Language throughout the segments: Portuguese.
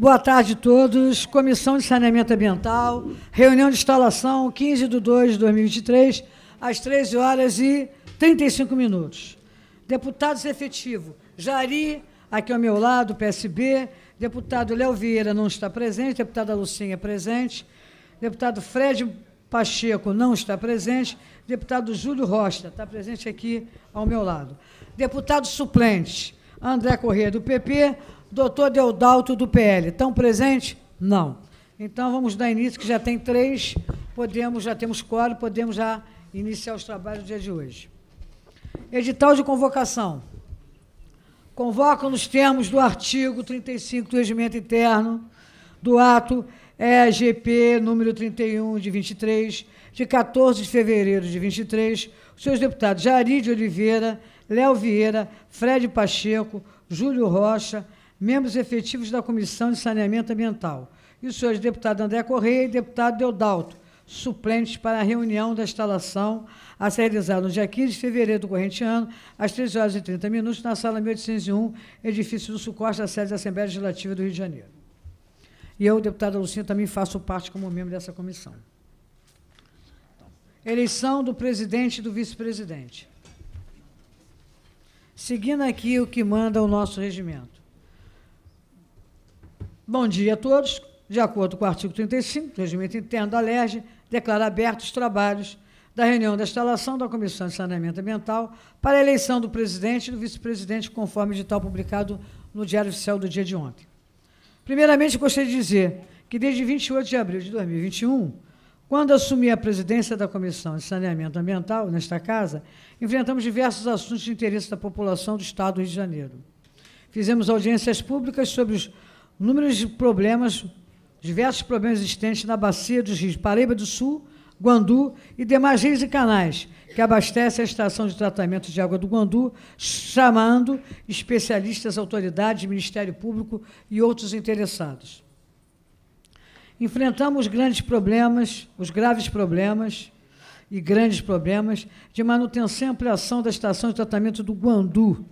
Boa tarde a todos. Comissão de Saneamento Ambiental, reunião de instalação 15 de 2 de 2023, às 13 horas e 35 minutos. Deputados efetivo, Jari, aqui ao meu lado, PSB, deputado Léo Vieira não está presente, deputada Lucinha presente, deputado Fred Pacheco não está presente, deputado Júlio Rocha está presente aqui ao meu lado. Deputado suplente, André Corrêa do PP, Doutor Deodalto do PL, estão presentes? Não. Então vamos dar início, que já tem três, podemos, já temos quatro, podemos já iniciar os trabalhos do dia de hoje. Edital de convocação. Convoco nos termos do artigo 35 do Regimento Interno, do ato EGP número 31 de 23, de 14 de fevereiro de 23, os seus deputados Jari de Oliveira, Léo Vieira, Fred Pacheco, Júlio Rocha, membros efetivos da Comissão de Saneamento Ambiental, e os senhores deputado André Correia e deputado Deodalto, suplentes para a reunião da instalação a ser realizada no dia 15 de fevereiro do corrente ano, às 13 horas e 30 minutos, na sala 1801, edifício do Sucosta, sede da Assembleia Legislativa do Rio de Janeiro. E eu, deputada Lucinha, também faço parte como membro dessa comissão. Eleição do presidente e do vice-presidente. Seguindo aqui o que manda o nosso regimento. Bom dia a todos. De acordo com o artigo 35 do Regimento Interno da LERJ, declara abertos os trabalhos da reunião da instalação da Comissão de Saneamento Ambiental para a eleição do presidente e do vice-presidente, conforme edital publicado no Diário Oficial do dia de ontem. Primeiramente, gostaria de dizer que desde 28 de abril de 2021, quando assumi a presidência da Comissão de Saneamento Ambiental nesta casa, enfrentamos diversos assuntos de interesse da população do Estado do Rio de Janeiro. Fizemos audiências públicas sobre os inúmeros problemas, diversos problemas existentes na bacia dos rios Paraíba do Sul, Guandu e demais rios e canais que abastecem a estação de tratamento de água do Guandu, chamando especialistas, autoridades, Ministério Público e outros interessados. Enfrentamos grandes problemas, os graves problemas e grandes problemas de manutenção e ampliação da estação de tratamento do Guandu,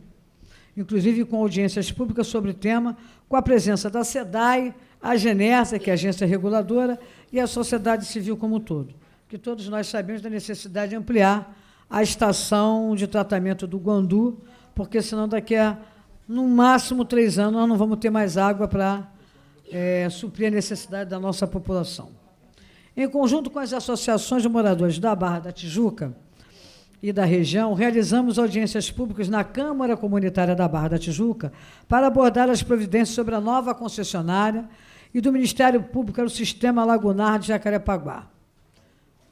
inclusive com audiências públicas sobre o tema, com a presença da SEDAI, a Genersa, que é a agência reguladora, e a sociedade civil como um todo. Que todos nós sabemos da necessidade de ampliar a estação de tratamento do Guandu, porque senão daqui a no máximo três anos nós não vamos ter mais água para é, suprir a necessidade da nossa população. Em conjunto com as associações de moradores da Barra da Tijuca, e da região, realizamos audiências públicas na Câmara Comunitária da Barra da Tijuca para abordar as providências sobre a nova concessionária e do Ministério Público o Sistema Lagunar de Jacarepaguá.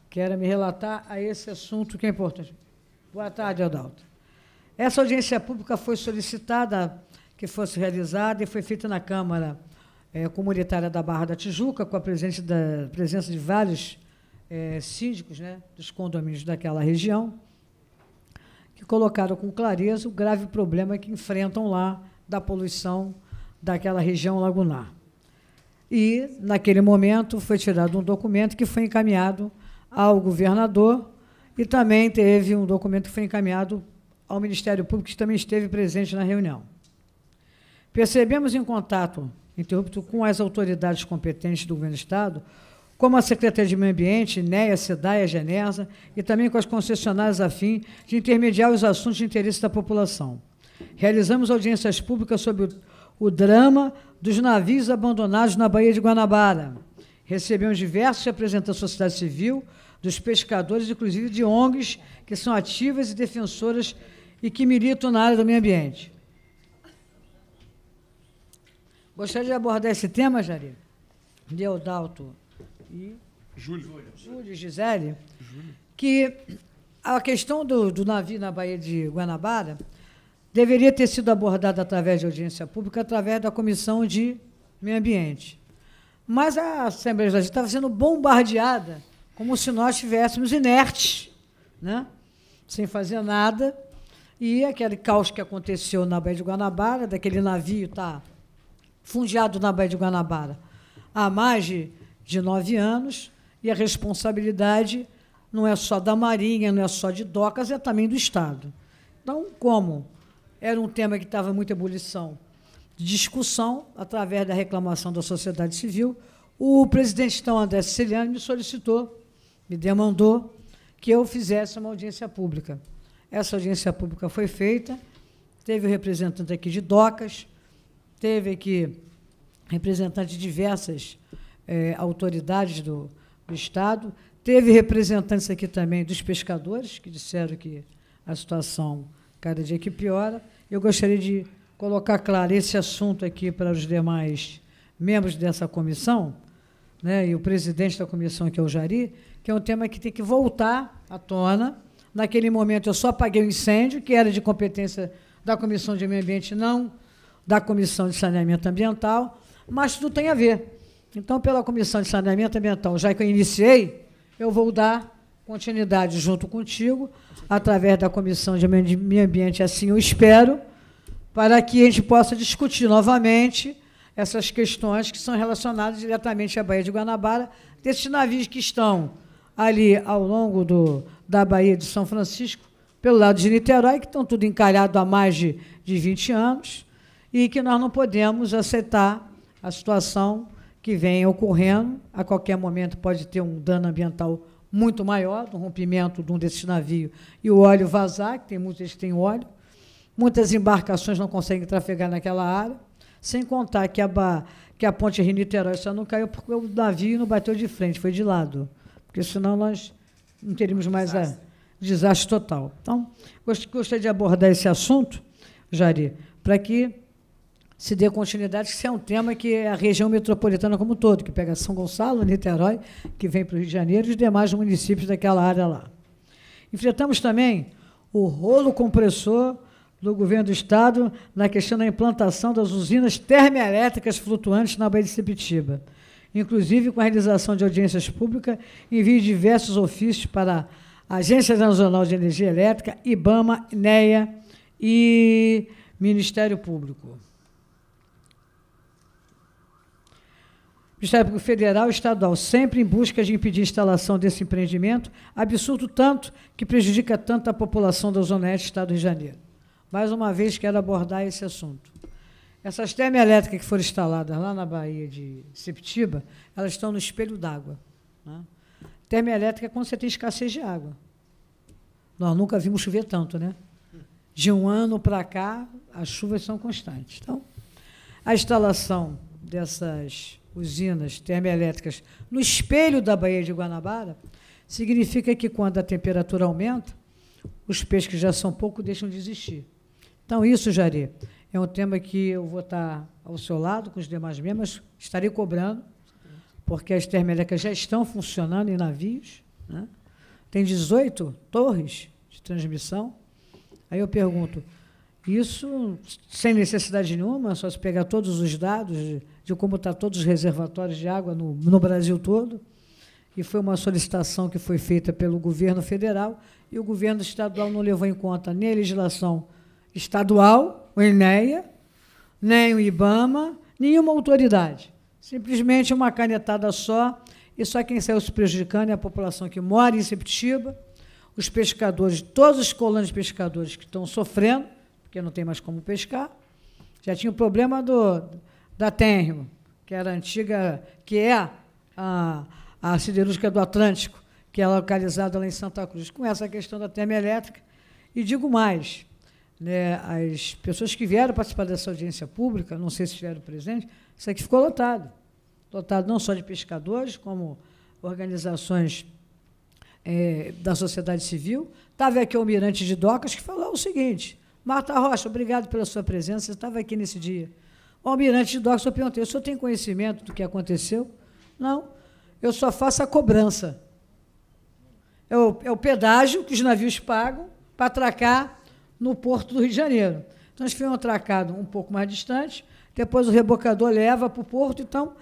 Quero me relatar a esse assunto que é importante. Boa tarde, Adalto. Essa audiência pública foi solicitada que fosse realizada e foi feita na Câmara é, Comunitária da Barra da Tijuca, com a presença, da, presença de vários é, síndicos né, dos condomínios daquela região que colocaram com clareza o grave problema que enfrentam lá da poluição daquela região lagunar. E, naquele momento, foi tirado um documento que foi encaminhado ao governador e também teve um documento que foi encaminhado ao Ministério Público, que também esteve presente na reunião. Percebemos em contato interrupto com as autoridades competentes do governo do Estado como a Secretaria de Meio Ambiente, NEA, SEDAIA, Genesa, e também com as concessionárias afim de intermediar os assuntos de interesse da população. Realizamos audiências públicas sobre o, o drama dos navios abandonados na Baía de Guanabara. Recebemos diversos representantes da sociedade civil, dos pescadores, inclusive de ONGs, que são ativas e defensoras e que militam na área do meio ambiente. Gostaria de abordar esse tema, Jari? Deodalto e Júlio. Júlio Gisele, Júlio. que a questão do, do navio na Baía de Guanabara deveria ter sido abordada através de audiência pública, através da Comissão de Meio Ambiente. Mas a Assembleia Legislativa estava sendo bombardeada como se nós estivéssemos inertes, né? sem fazer nada. E aquele caos que aconteceu na Baía de Guanabara, daquele navio estar tá fundiado na Baía de Guanabara, há mais de de nove anos, e a responsabilidade não é só da Marinha, não é só de DOCAS, é também do Estado. Então, como era um tema que estava muita ebulição de discussão, através da reclamação da sociedade civil, o presidente então André Siciliano me solicitou, me demandou que eu fizesse uma audiência pública. Essa audiência pública foi feita, teve o representante aqui de DOCAS, teve aqui representante de diversas é, autoridades do, do Estado. Teve representantes aqui também dos pescadores, que disseram que a situação cada dia que piora. Eu gostaria de colocar claro esse assunto aqui para os demais membros dessa comissão, né, e o presidente da comissão, que é o Jari, que é um tema que tem que voltar à tona. Naquele momento eu só apaguei o incêndio, que era de competência da Comissão de Meio Ambiente, não da Comissão de Saneamento Ambiental, mas tudo tem a ver. Então, pela Comissão de Saneamento Ambiental, já que eu iniciei, eu vou dar continuidade junto contigo, através da Comissão de Meio Ambiente, assim eu espero, para que a gente possa discutir novamente essas questões que são relacionadas diretamente à Baía de Guanabara, desses navios que estão ali ao longo do, da Baía de São Francisco, pelo lado de Niterói, que estão tudo encalhado há mais de, de 20 anos, e que nós não podemos aceitar a situação que vem ocorrendo. A qualquer momento pode ter um dano ambiental muito maior, do rompimento de um desses navios e o óleo vazar, que tem muitos que têm óleo. Muitas embarcações não conseguem trafegar naquela área, sem contar que a, ba, que a ponte Rio-Niterói só não caiu porque o navio não bateu de frente, foi de lado. Porque senão nós não teríamos mais desastre. a desastre total. Então, gostaria de abordar esse assunto, Jari, para que se dê continuidade, que isso é um tema que é a região metropolitana como um todo, que pega São Gonçalo, Niterói, que vem para o Rio de Janeiro e os demais municípios daquela área lá. Enfrentamos também o rolo compressor do governo do Estado na questão da implantação das usinas termoelétricas flutuantes na Baía de Sepitiba, inclusive com a realização de audiências públicas, envio de diversos ofícios para a Agência Nacional de Energia Elétrica, IBAMA, NEA e Ministério Público. Ministério Federal e Estadual, sempre em busca de impedir a instalação desse empreendimento, absurdo tanto que prejudica tanto a população da Zona Oeste do Estado do Rio de Janeiro. Mais uma vez, quero abordar esse assunto. Essas termoelétricas que foram instaladas lá na Bahia de Septiba, elas estão no espelho d'água. Né? Termoelétrica é quando você tem escassez de água. Nós nunca vimos chover tanto, né? De um ano para cá, as chuvas são constantes. Então, a instalação dessas usinas termoelétricas no espelho da Baía de Guanabara, significa que quando a temperatura aumenta, os peixes que já são pouco deixam de existir. Então, isso, Jari, é um tema que eu vou estar ao seu lado, com os demais membros, estarei cobrando, porque as termelétricas já estão funcionando em navios. Né? Tem 18 torres de transmissão. Aí eu pergunto, isso sem necessidade nenhuma, só se pegar todos os dados de, de como estão tá todos os reservatórios de água no, no Brasil todo. E foi uma solicitação que foi feita pelo governo federal e o governo estadual não levou em conta nem a legislação estadual, o INEA, nem o IBAMA, nenhuma autoridade. Simplesmente uma canetada só, e só quem saiu se prejudicando é a população que mora em Septiba, os pescadores, todos os colonos pescadores que estão sofrendo, porque não tem mais como pescar. Já tinha o problema do, da Tenrio, que era antiga, que é a, a siderúrgica do Atlântico, que é localizada lá em Santa Cruz. Com essa questão da termoelétrica, e digo mais, né, as pessoas que vieram participar dessa audiência pública, não sei se estiveram presentes, isso aqui ficou lotado. Lotado não só de pescadores, como organizações é, da sociedade civil. Estava aqui o almirante de Docas que falou o seguinte, Marta Rocha, obrigado pela sua presença. Você estava aqui nesse dia. O almirante Doc, eu perguntei, o senhor tem conhecimento do que aconteceu? Não, eu só faço a cobrança. É o, é o pedágio que os navios pagam para atracar no porto do Rio de Janeiro. Então, eles foram atracados um pouco mais distante, depois o rebocador leva para o porto, então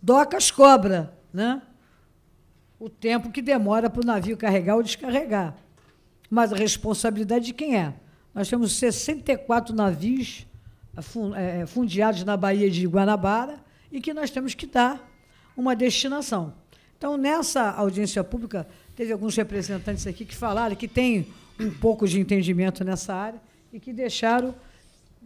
docas cobra, né? O tempo que demora para o navio carregar ou descarregar. Mas a responsabilidade de quem é? Nós temos 64 navios eh, eh, eh, fundiados na Baía de Guanabara e que nós temos que dar uma destinação. Então, nessa audiência pública, teve alguns representantes aqui que falaram que tem um pouco de entendimento nessa área e que deixaram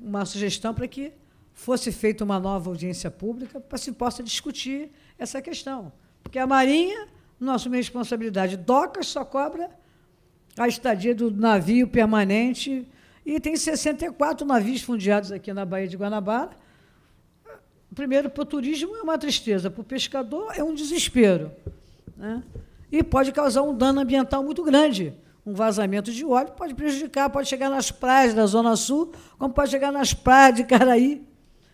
uma sugestão para que fosse feita uma nova audiência pública para se possa discutir essa questão. Porque a Marinha não assume responsabilidade. DOCAS só cobra a estadia do navio permanente e tem 64 navios fundeados aqui na Baía de Guanabara. Primeiro, para o turismo é uma tristeza, para o pescador é um desespero. Né? E pode causar um dano ambiental muito grande. Um vazamento de óleo pode prejudicar, pode chegar nas praias da Zona Sul, como pode chegar nas praias de Caraí,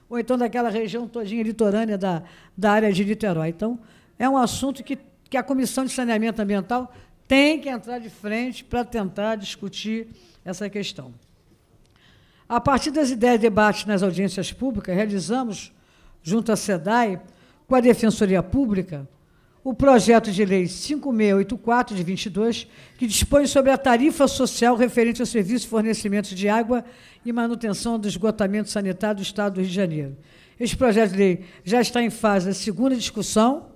ou então daquela região todinha litorânea da, da área de Niterói. Então, é um assunto que, que a Comissão de Saneamento Ambiental tem que entrar de frente para tentar discutir essa questão. A partir das ideias de debate nas audiências públicas, realizamos, junto à SEDAI, com a Defensoria Pública, o projeto de lei 5684 de 22, que dispõe sobre a tarifa social referente ao serviço e fornecimento de água e manutenção do esgotamento sanitário do Estado do Rio de Janeiro. Este projeto de lei já está em fase da segunda discussão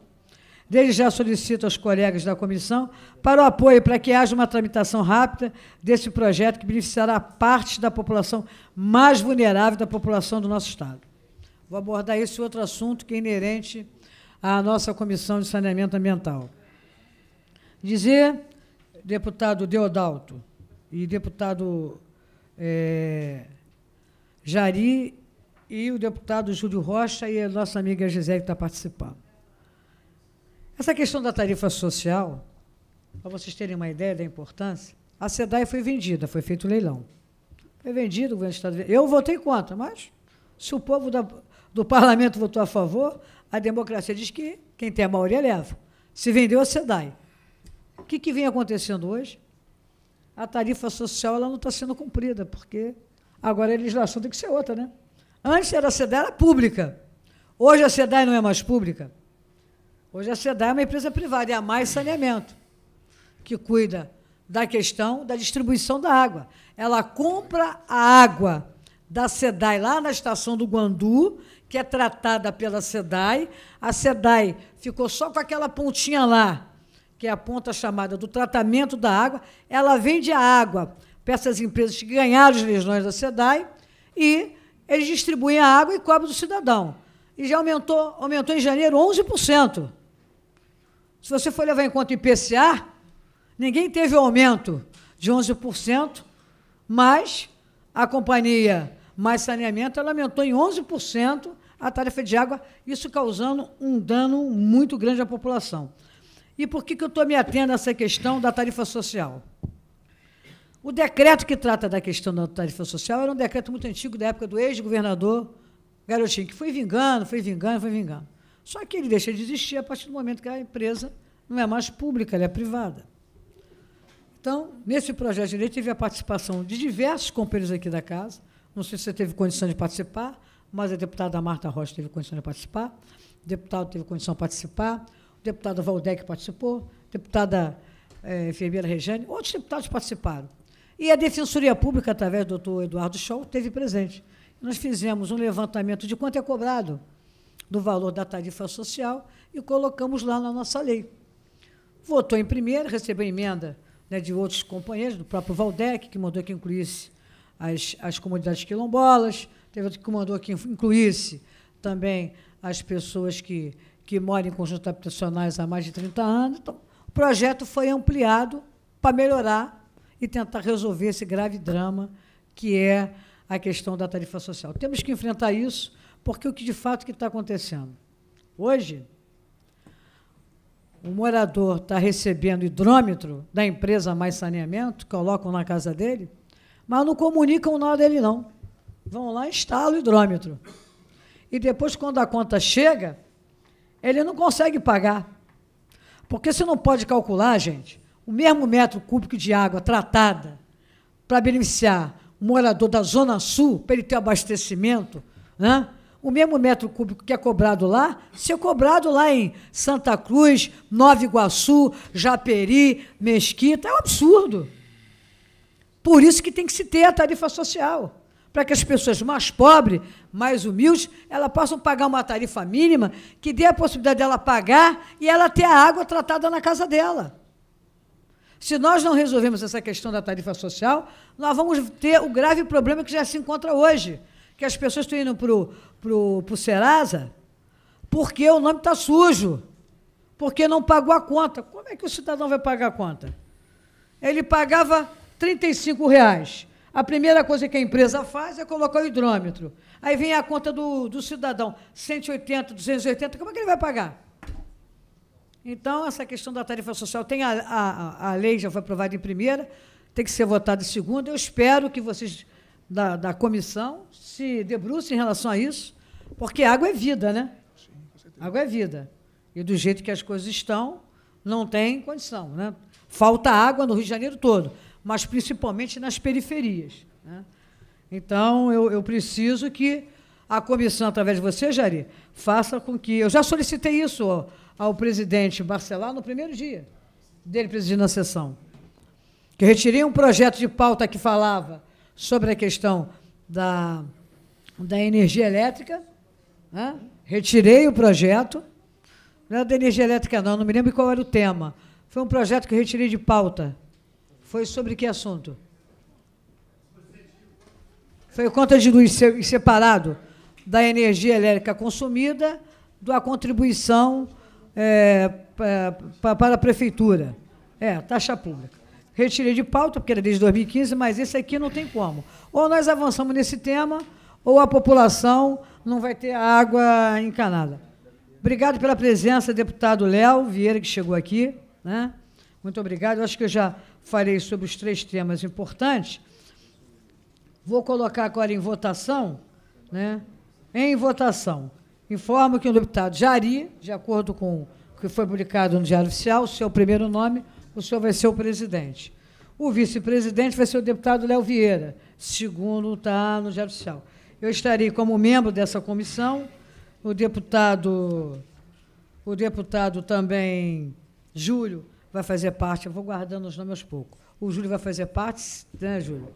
Desde já solicito aos colegas da comissão para o apoio para que haja uma tramitação rápida desse projeto que beneficiará parte da população mais vulnerável da população do nosso Estado. Vou abordar esse outro assunto que é inerente à nossa Comissão de Saneamento Ambiental. Dizer, deputado Deodalto e deputado é, Jari e o deputado Júlio Rocha e a nossa amiga Gisele que está participando essa questão da tarifa social, para vocês terem uma ideia da importância, a SEDAI foi vendida, foi feito o leilão. Foi vendido, o governo do Estado. Eu votei contra, mas se o povo da, do parlamento votou a favor, a democracia diz que quem tem a maioria leva. Se vendeu a SEDAI. O que, que vem acontecendo hoje? A tarifa social ela não está sendo cumprida, porque agora a legislação tem que ser outra, né? Antes era a SEDAI, era pública. Hoje a SEDAI não é mais pública. Hoje a SEDAI é uma empresa privada, é a Mais Saneamento, que cuida da questão da distribuição da água. Ela compra a água da SEDAI lá na estação do Guandu, que é tratada pela SEDAI. A SEDAI ficou só com aquela pontinha lá, que é a ponta chamada do tratamento da água. Ela vende a água para essas empresas que ganharam os leilões da SEDAI e eles distribuem a água e cobram do cidadão. E já aumentou, aumentou em janeiro 11%. Se você for levar em conta o IPCA, ninguém teve aumento de 11%, mas a companhia Mais Saneamento aumentou em 11% a tarifa de água, isso causando um dano muito grande à população. E por que, que eu estou me atendo a essa questão da tarifa social? O decreto que trata da questão da tarifa social era um decreto muito antigo da época do ex-governador Garotinho, que foi vingando, foi vingando, foi vingando. Só que ele deixa de existir a partir do momento que a empresa não é mais pública, ela é privada. Então, nesse projeto de lei, teve a participação de diversos companheiros aqui da casa. Não sei se você teve condição de participar, mas a deputada Marta Rocha teve condição de participar, o deputado teve condição de participar, o deputado Valdec participou, a deputada é, enfermeira Regiane, outros deputados participaram. E a Defensoria Pública, através do doutor Eduardo Scholl, teve presente. Nós fizemos um levantamento de quanto é cobrado do valor da tarifa social e colocamos lá na nossa lei. Votou em primeiro, recebeu emenda né, de outros companheiros, do próprio Valdec, que mandou que incluísse as, as comunidades quilombolas, teve outro que mandou que incluísse também as pessoas que, que moram em conjuntos habitacionais há mais de 30 anos. Então, o projeto foi ampliado para melhorar e tentar resolver esse grave drama que é a questão da tarifa social. Temos que enfrentar isso porque o que de fato está acontecendo? Hoje, o morador está recebendo hidrômetro da empresa Mais Saneamento, colocam na casa dele, mas não comunicam nada dele, não. Vão lá e instalam o hidrômetro. E depois, quando a conta chega, ele não consegue pagar. Porque você não pode calcular, gente, o mesmo metro cúbico de água tratada para beneficiar o morador da Zona Sul, para ele ter abastecimento, né? o mesmo metro cúbico que é cobrado lá, ser cobrado lá em Santa Cruz, Nova Iguaçu, Japeri, Mesquita, é um absurdo. Por isso que tem que se ter a tarifa social, para que as pessoas mais pobres, mais humildes, elas possam pagar uma tarifa mínima que dê a possibilidade dela pagar e ela ter a água tratada na casa dela. Se nós não resolvermos essa questão da tarifa social, nós vamos ter o grave problema que já se encontra hoje que as pessoas estão indo para o pro, pro Serasa porque o nome está sujo, porque não pagou a conta. Como é que o cidadão vai pagar a conta? Ele pagava R$ reais. A primeira coisa que a empresa faz é colocar o hidrômetro. Aí vem a conta do, do cidadão, 180, 280, como é que ele vai pagar? Então, essa questão da tarifa social tem a, a, a lei, já foi aprovada em primeira, tem que ser votada em segunda. Eu espero que vocês da, da comissão se debruce em relação a isso, porque água é vida, né? Sim, com certeza. Água é vida. E do jeito que as coisas estão, não tem condição. Né? Falta água no Rio de Janeiro todo, mas principalmente nas periferias. Né? Então, eu, eu preciso que a comissão, através de você, Jari, faça com que. Eu já solicitei isso ao presidente Barcelar no primeiro dia dele presidindo a sessão. Que eu retirei um projeto de pauta que falava sobre a questão da, da energia elétrica. Né? Retirei o projeto. Não é da energia elétrica, não, não me lembro qual era o tema. Foi um projeto que eu retirei de pauta. Foi sobre que assunto? Foi conta de luz separado da energia elétrica consumida, da contribuição é, para a prefeitura. É, taxa pública retirei de pauta, porque era desde 2015, mas esse aqui não tem como. Ou nós avançamos nesse tema, ou a população não vai ter água encanada. Obrigado pela presença, deputado Léo Vieira, que chegou aqui. Né? Muito obrigado. Eu acho que eu já falei sobre os três temas importantes. Vou colocar agora em votação. Né? Em votação. Informo que o deputado Jari, de acordo com o que foi publicado no Diário Oficial, seu primeiro nome, o senhor vai ser o presidente. O vice-presidente vai ser o deputado Léo Vieira, segundo está no Diário Oficial. Eu estarei como membro dessa comissão, o deputado, o deputado também, Júlio, vai fazer parte, eu vou guardando os nomes aos poucos. O Júlio vai fazer parte, né, Júlio?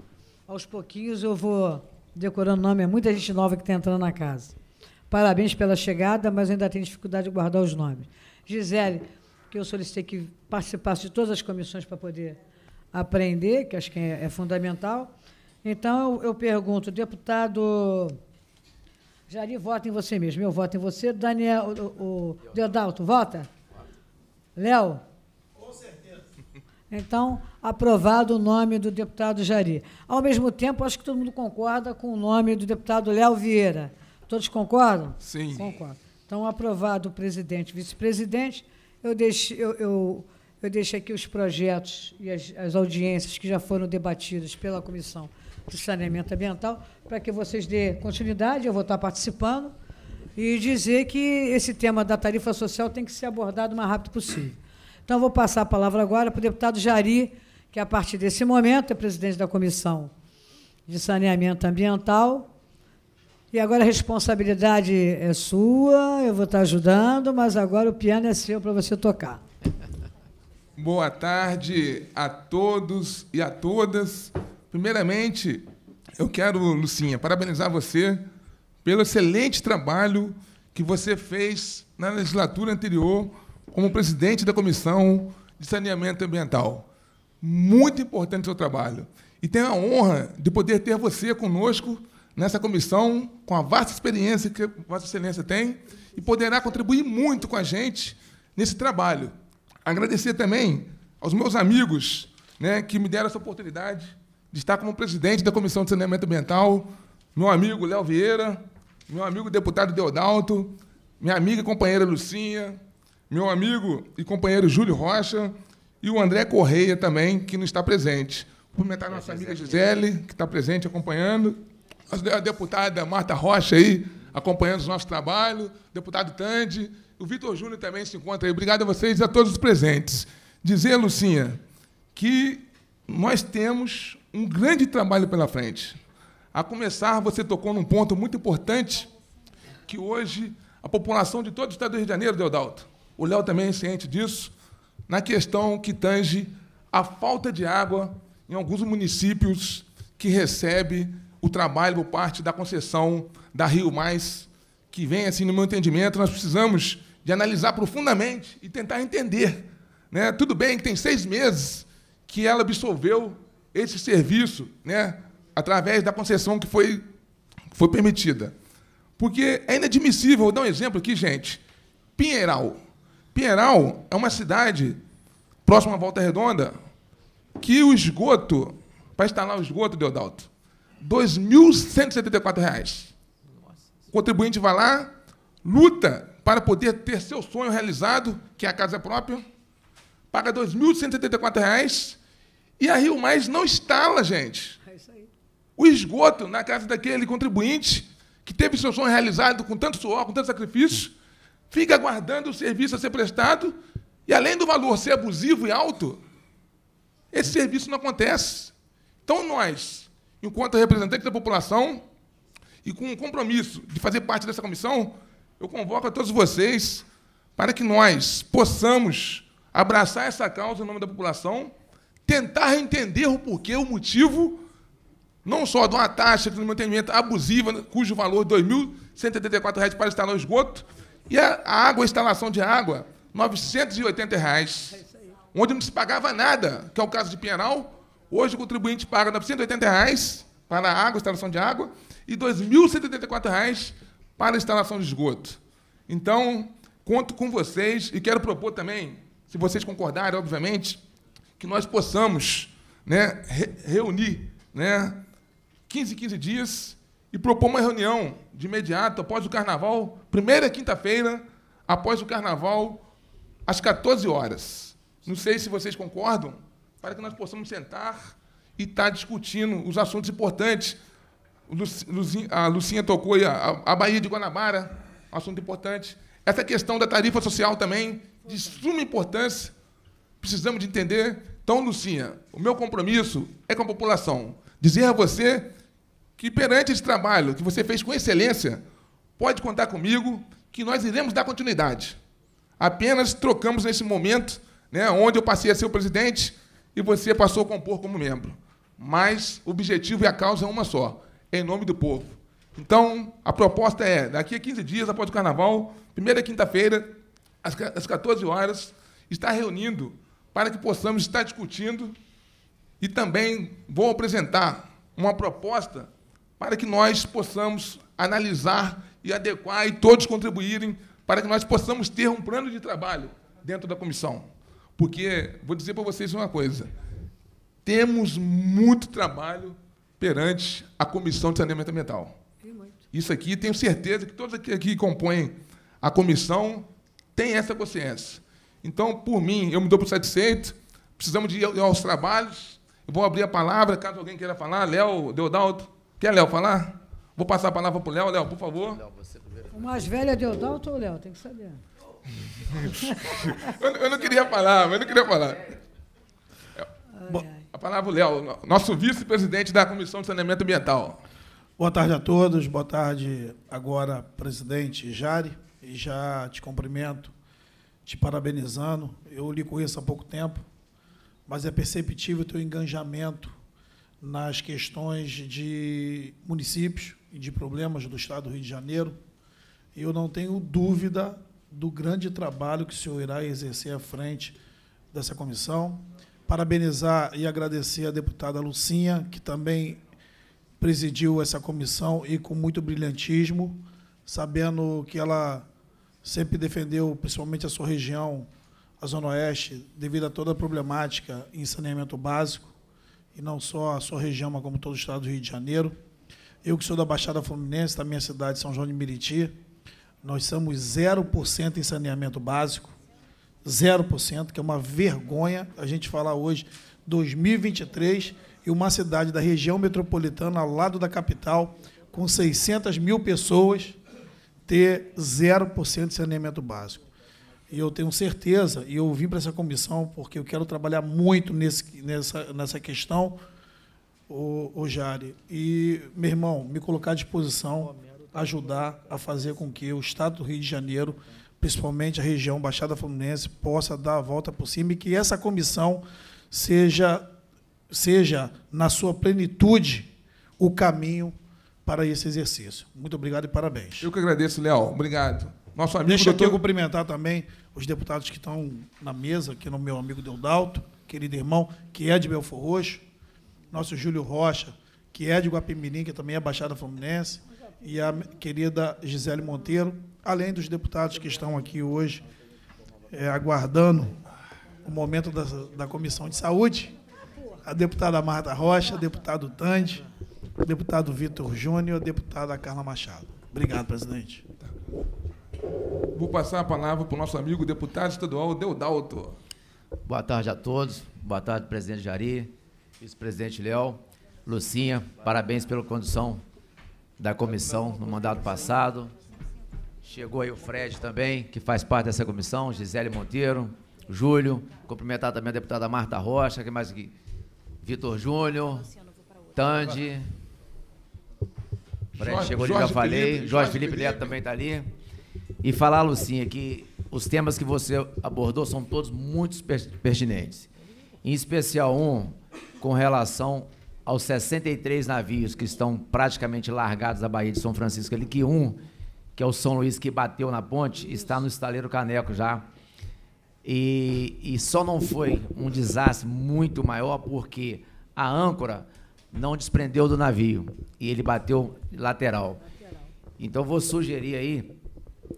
Aos pouquinhos eu vou decorando o nome, é muita gente nova que está entrando na casa. Parabéns pela chegada, mas ainda tem dificuldade de guardar os nomes. Gisele, que eu solicitei que participasse de todas as comissões para poder aprender, que acho que é, é fundamental. Então, eu, eu, pergunto, deputado Jari, vota em você mesmo. Eu voto em você. Daniel, o, o Deodalto, vota? Léo? Com certeza. Então, aprovado o nome do deputado Jari. Ao mesmo tempo, acho que todo mundo concorda com o nome do deputado Léo Vieira. Todos concordam? Sim. Concordo. Então, aprovado o presidente e vice-presidente. Eu deixo, eu, eu, eu deixo aqui os projetos e as, as audiências que já foram debatidas pela Comissão de Saneamento Ambiental para que vocês dêem continuidade, eu vou estar participando, e dizer que esse tema da tarifa social tem que ser abordado o mais rápido possível. Então, vou passar a palavra agora para o deputado Jari, que, a partir desse momento, é presidente da Comissão de Saneamento Ambiental, e agora a responsabilidade é sua, eu vou estar ajudando, mas agora o piano é seu para você tocar. Boa tarde a todos e a todas. Primeiramente, eu quero, Lucinha, parabenizar você pelo excelente trabalho que você fez na legislatura anterior como presidente da Comissão de Saneamento Ambiental. Muito importante o seu trabalho. E tenho a honra de poder ter você conosco nessa comissão, com a vasta experiência que Vossa Excelência tem, e poderá contribuir muito com a gente nesse trabalho. Agradecer também aos meus amigos né, que me deram essa oportunidade de estar como presidente da Comissão de Saneamento Ambiental, meu amigo Léo Vieira, meu amigo deputado Deodalto, minha amiga e companheira Lucinha, meu amigo e companheiro Júlio Rocha e o André Correia também, que não está presente. Cumprimentar a nossa amiga Gisele, que está presente acompanhando, a deputada Marta Rocha aí, acompanhando o nosso trabalho, deputado Tande, o Vitor Júnior também se encontra aí. Obrigado a vocês e a todos os presentes. Dizer, Lucinha, que nós temos um grande trabalho pela frente. A começar, você tocou num ponto muito importante, que hoje a população de todo o Estado do Rio de Janeiro, Deodalto, o Léo também é ciente disso, na questão que tange a falta de água em alguns municípios que recebe o trabalho por parte da concessão da Rio Mais, que vem, assim, no meu entendimento, nós precisamos de analisar profundamente e tentar entender. Né? Tudo bem que tem seis meses que ela absorveu esse serviço né? através da concessão que foi, foi permitida. Porque é inadmissível, vou dar um exemplo aqui, gente. Pinheiral. Pinheiral é uma cidade próxima à Volta Redonda que o esgoto, para instalar o esgoto, Deodato, 2.174 O contribuinte vai lá, luta para poder ter seu sonho realizado, que é a casa própria, paga R$ 2.174 e a Rio Mais não instala, gente. É isso aí. O esgoto na casa daquele contribuinte que teve seu sonho realizado com tanto suor, com tanto sacrifício, fica aguardando o serviço a ser prestado e, além do valor ser abusivo e alto, esse serviço não acontece. Então, nós, enquanto representante da população e com o compromisso de fazer parte dessa comissão, eu convoco a todos vocês para que nós possamos abraçar essa causa em nome da população, tentar entender o porquê, o motivo, não só de uma taxa de mantenimento abusiva, cujo valor R$ 2.184 para instalar o esgoto, e a água, a instalação de água, R$ 980, reais, onde não se pagava nada, que é o caso de Pinheiral, Hoje o contribuinte paga R$ 980 reais para a água, instalação de água, e R$ reais para a instalação de esgoto. Então, conto com vocês e quero propor também, se vocês concordarem, obviamente, que nós possamos né, re reunir né, 15, 15 dias e propor uma reunião de imediato após o carnaval, primeira quinta-feira, após o carnaval, às 14 horas. Não sei se vocês concordam, para que nós possamos sentar e estar tá discutindo os assuntos importantes. a Lucinha tocou aí, a, a Bahia de Guanabara, assunto importante. Essa questão da tarifa social também, de suma importância, precisamos de entender. Então, Lucinha, o meu compromisso é com a população. Dizer a você que perante esse trabalho que você fez com excelência, pode contar comigo que nós iremos dar continuidade. Apenas trocamos nesse momento, né, onde eu passei a ser o presidente, e você passou a compor como membro. Mas o objetivo e a causa é uma só, em nome do povo. Então, a proposta é, daqui a 15 dias, após o carnaval, primeira quinta-feira, às 14 horas, estar reunindo para que possamos estar discutindo e também vou apresentar uma proposta para que nós possamos analisar e adequar e todos contribuírem para que nós possamos ter um plano de trabalho dentro da comissão. Porque, vou dizer para vocês uma coisa: temos muito trabalho perante a Comissão de Saneamento Ambiental. É Isso aqui, tenho certeza que todos aqui, aqui que compõem a comissão têm essa consciência. Então, por mim, eu me dou por satisfeito, precisamos de ir aos trabalhos. Eu vou abrir a palavra, caso alguém queira falar. Léo, Deodalto, quer Léo falar? Vou passar a palavra para o Léo. Léo, por favor. É o mais velho é Deodalto ou Léo? Tem que saber eu, eu, não queria falar, mas não queria falar. a palavra é o Léo, nosso vice-presidente da Comissão de Saneamento Ambiental. Boa tarde a todos, boa tarde agora, presidente Jari, e já te cumprimento, te parabenizando. Eu lhe conheço há pouco tempo, mas é perceptível o teu engajamento nas questões de municípios e de problemas do Estado do Rio de Janeiro. Eu não tenho dúvida do grande trabalho que o senhor irá exercer à frente dessa comissão. Parabenizar e agradecer à deputada Lucinha, que também presidiu essa comissão e com muito brilhantismo, sabendo que ela sempre defendeu, principalmente a sua região, a Zona Oeste, devido a toda a problemática em saneamento básico, e não só a sua região, mas como todo o estado do Rio de Janeiro. Eu que sou da Baixada Fluminense, da minha cidade, São João de Meriti, nós somos 0% em saneamento básico, 0%, que é uma vergonha a gente falar hoje, 2023, e uma cidade da região metropolitana, ao lado da capital, com 600 mil pessoas, ter 0% de saneamento básico. E eu tenho certeza, e eu vim para essa comissão porque eu quero trabalhar muito nesse, nessa, nessa questão, o, o Jari. E, meu irmão, me colocar à disposição ajudar a fazer com que o Estado do Rio de Janeiro, principalmente a região Baixada Fluminense, possa dar a volta por cima e que essa comissão seja, seja na sua plenitude, o caminho para esse exercício. Muito obrigado e parabéns. Eu que agradeço, Léo. Obrigado. Nosso amigo Deixa doutor... aqui eu cumprimentar também os deputados que estão na mesa, aqui no é meu amigo Deudalto, querido irmão, que é de Belfor Roxo, nosso Júlio Rocha, que é de Guapimirim, que também é Baixada Fluminense, e a querida Gisele Monteiro, além dos deputados que estão aqui hoje é, aguardando o momento da, da Comissão de Saúde, a deputada Marta Rocha, deputado Tande, deputado Vitor Júnior, deputada Carla Machado. Obrigado, presidente. Vou passar a palavra para o nosso amigo deputado estadual Deodalto. Boa tarde a todos. Boa tarde, presidente Jari, vice-presidente Léo, Lucinha, parabéns pela condução da comissão no mandato passado. Chegou aí o Fred também, que faz parte dessa comissão, Gisele Monteiro, Júlio, cumprimentar também a deputada Marta Rocha, que mais aqui? Vitor Júnior, Tandi Fred Jorge, chegou ali, já falei, Felipe, Jorge Felipe Neto também está ali. E falar, Lucinha, que os temas que você abordou são todos muito pertinentes. Em especial um com relação aos 63 navios que estão praticamente largados da Baía de São Francisco ali, que um, que é o São Luís que bateu na ponte, está no estaleiro Caneco já. E, e só não foi um desastre muito maior porque a âncora não desprendeu do navio e ele bateu lateral. Então vou sugerir aí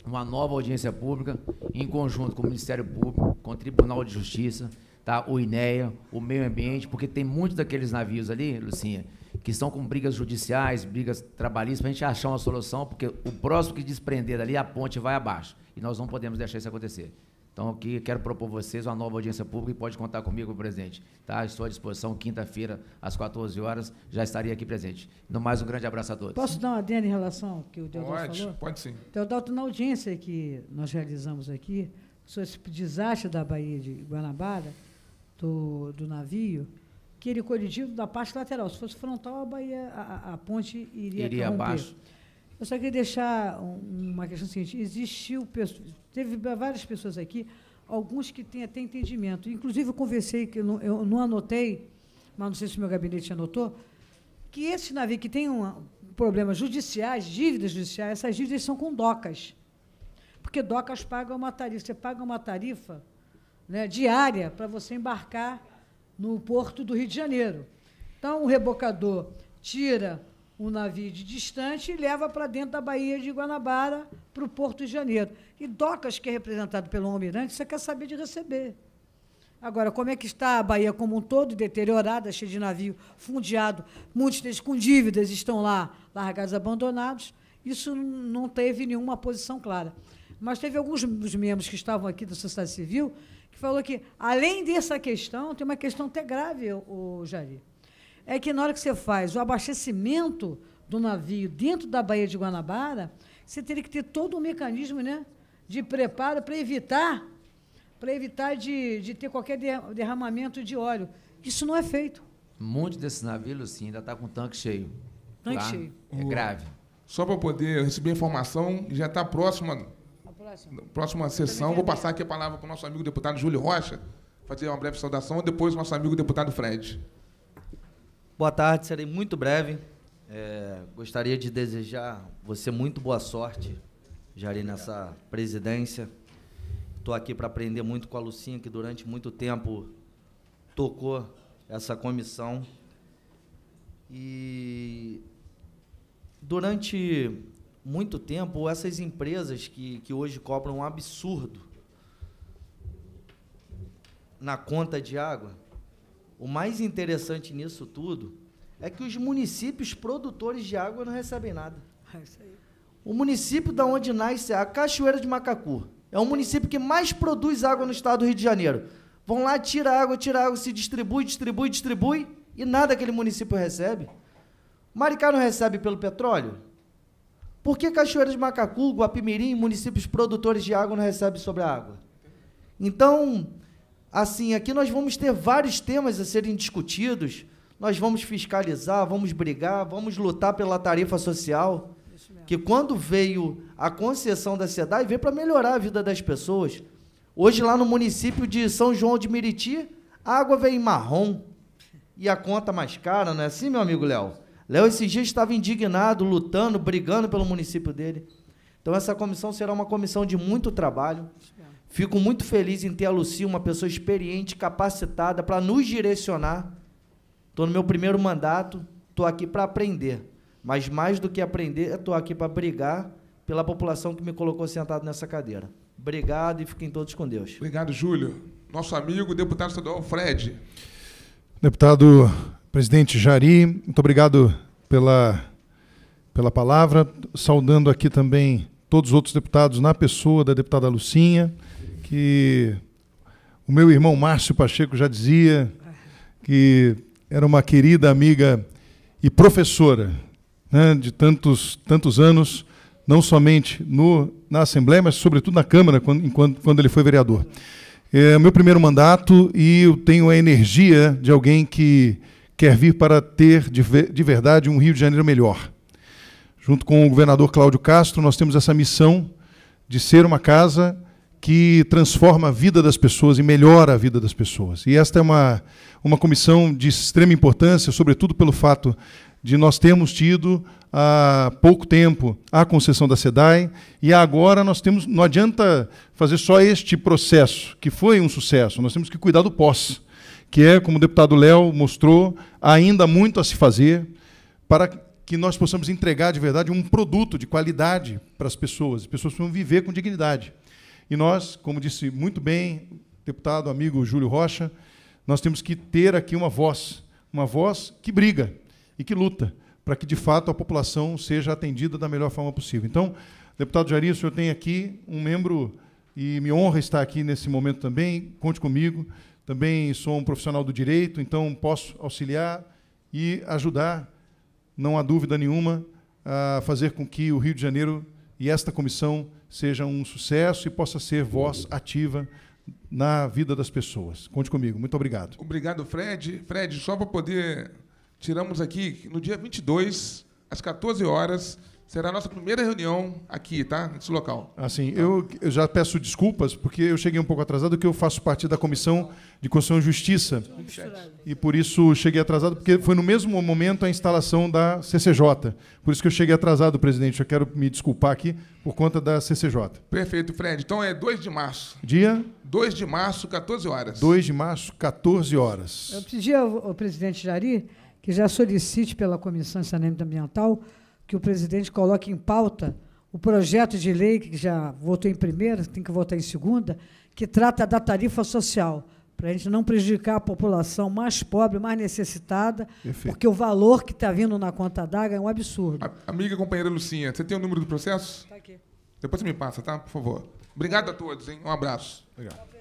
uma nova audiência pública em conjunto com o Ministério Público, com o Tribunal de Justiça tá? o INEA, o meio ambiente, porque tem muitos daqueles navios ali, Lucinha, que estão com brigas judiciais, brigas trabalhistas, para a gente achar uma solução, porque o próximo que desprender dali a ponte vai abaixo. E nós não podemos deixar isso acontecer. Então, aqui quero propor vocês uma nova audiência pública e pode contar comigo, presidente. Tá? Estou à disposição, quinta-feira, às 14 horas, já estaria aqui presente. No mais, um grande abraço a todos. Posso dar uma adenda em relação ao que o Deodato pode, falou? Pode sim. Deodato, na audiência que nós realizamos aqui, sobre esse desastre da Bahia de Guanabara, do, do navio, que ele colidiu da parte lateral. Se fosse frontal, a, Bahia, a, a ponte iria, iria abaixo. Eu só queria deixar uma questão seguinte: existiu, teve várias pessoas aqui, alguns que têm até entendimento. Inclusive, eu conversei, que eu não, eu não anotei, mas não sei se o meu gabinete anotou, que esse navio que tem um, problemas judiciais, dívidas judiciais, essas dívidas são com docas. Porque docas pagam uma tarifa. Você paga uma tarifa né, diária para você embarcar no porto do Rio de Janeiro. Então, o rebocador tira o navio de distante e leva para dentro da Baía de Guanabara, para o Porto de Janeiro. E Docas, que é representado pelo almirante, você quer saber de receber. Agora, como é que está a Bahia como um todo, deteriorada, cheia de navio, fundeado, muitos deles com dívidas estão lá, largados, abandonados, isso não teve nenhuma posição clara mas teve alguns dos membros que estavam aqui da sociedade civil que falou que, além dessa questão, tem uma questão até grave, o, Jari. É que na hora que você faz o abastecimento do navio dentro da Baía de Guanabara, você teria que ter todo um mecanismo né, de preparo para evitar para evitar de, de ter qualquer derramamento de óleo. Isso não é feito. Um monte desses navios, sim, ainda está com tanque cheio. Tanque tá? cheio. É grave. Só para poder receber informação, já está próxima Próxima sessão, vou passar aqui a palavra para o nosso amigo deputado Júlio Rocha, fazer uma breve saudação, e depois o nosso amigo deputado Fred. Boa tarde, serei muito breve. É, gostaria de desejar você muito boa sorte, Jari, nessa presidência. Estou aqui para aprender muito com a Lucinha, que durante muito tempo tocou essa comissão. E durante muito tempo essas empresas que, que hoje cobram um absurdo na conta de água, o mais interessante nisso tudo é que os municípios produtores de água não recebem nada. É isso aí. O município da onde nasce a Cachoeira de Macacu é o município que mais produz água no estado do Rio de Janeiro. Vão lá, tira água, tira água, se distribui, distribui, distribui e nada aquele município recebe. Maricá não recebe pelo petróleo? Por que Cachoeira de Macacu, Guapimirim, municípios produtores de água não recebem sobre a água? Então, assim, aqui nós vamos ter vários temas a serem discutidos. Nós vamos fiscalizar, vamos brigar, vamos lutar pela tarifa social. Que quando veio a concessão da SEDAI, veio para melhorar a vida das pessoas. Hoje, lá no município de São João de Meriti, a água vem marrom. E a conta mais cara, não é assim, meu amigo Léo? Léo esses dias estava indignado, lutando, brigando pelo município dele. Então essa comissão será uma comissão de muito trabalho. Fico muito feliz em ter a Lucia, uma pessoa experiente, capacitada para nos direcionar. Estou no meu primeiro mandato, estou aqui para aprender. Mas mais do que aprender, estou aqui para brigar pela população que me colocou sentado nessa cadeira. Obrigado e fiquem todos com Deus. Obrigado, Júlio. Nosso amigo, deputado estadual Fred. Deputado Presidente Jari, muito obrigado pela, pela palavra. Saudando aqui também todos os outros deputados, na pessoa da deputada Lucinha, que o meu irmão Márcio Pacheco já dizia que era uma querida amiga e professora né, de tantos, tantos anos, não somente no, na Assembleia, mas sobretudo na Câmara, quando, enquanto, quando ele foi vereador. É o meu primeiro mandato e eu tenho a energia de alguém que quer vir para ter de, verdade um Rio de Janeiro melhor. Junto com o governador Cláudio Castro, nós temos essa missão de ser uma casa que transforma a vida das pessoas e melhora a vida das pessoas. E esta é uma, uma comissão de extrema importância, sobretudo pelo fato de nós termos tido há pouco tempo a concessão da SEDAI e agora nós temos. Não adianta fazer só este processo, que foi um sucesso, nós temos que cuidar do pós que é, como o deputado Léo mostrou, ainda muito a se fazer para que nós possamos entregar de verdade um produto de qualidade para as pessoas. As pessoas possam viver com dignidade. E nós, como disse muito bem o deputado amigo Júlio Rocha, nós temos que ter aqui uma voz, uma voz que briga e que luta para que de fato a população seja atendida da melhor forma possível. Então, deputado Jari, o senhor tem aqui um membro e me honra estar aqui nesse momento também. Conte comigo também sou um profissional do direito, então posso auxiliar e ajudar, não há dúvida nenhuma, a fazer com que o Rio de Janeiro e esta comissão sejam um sucesso e possa ser voz ativa na vida das pessoas. Conte comigo. Muito obrigado. Obrigado, Fred. Fred, só para poder. Tiramos aqui, no dia 22, às 14 horas, Será a nossa primeira reunião aqui, tá? Nesse local. Assim, eu, eu já peço desculpas, porque eu cheguei um pouco atrasado, porque eu faço parte da Comissão de Constituição e Justiça. E por isso cheguei atrasado, porque foi no mesmo momento a instalação da CCJ. Por isso que eu cheguei atrasado, presidente. Eu quero me desculpar aqui por conta da CCJ. Perfeito, Fred. Então é 2 de março. Dia? 2 de março, 14 horas. 2 de março, 14 horas. Eu pedi ao, ao presidente Jari que já solicite pela Comissão de Saneamento Ambiental que o presidente coloque em pauta o projeto de lei que já votou em primeira, tem que votar em segunda, que trata da tarifa social, para a gente não prejudicar a população mais pobre, mais necessitada, porque o valor que está vindo na conta d'água é um absurdo. A, amiga companheira Lucinha, você tem o número do processo? Está aqui. Depois você me passa, tá? Por favor. Obrigado a todos, hein? Um abraço. Obrigado.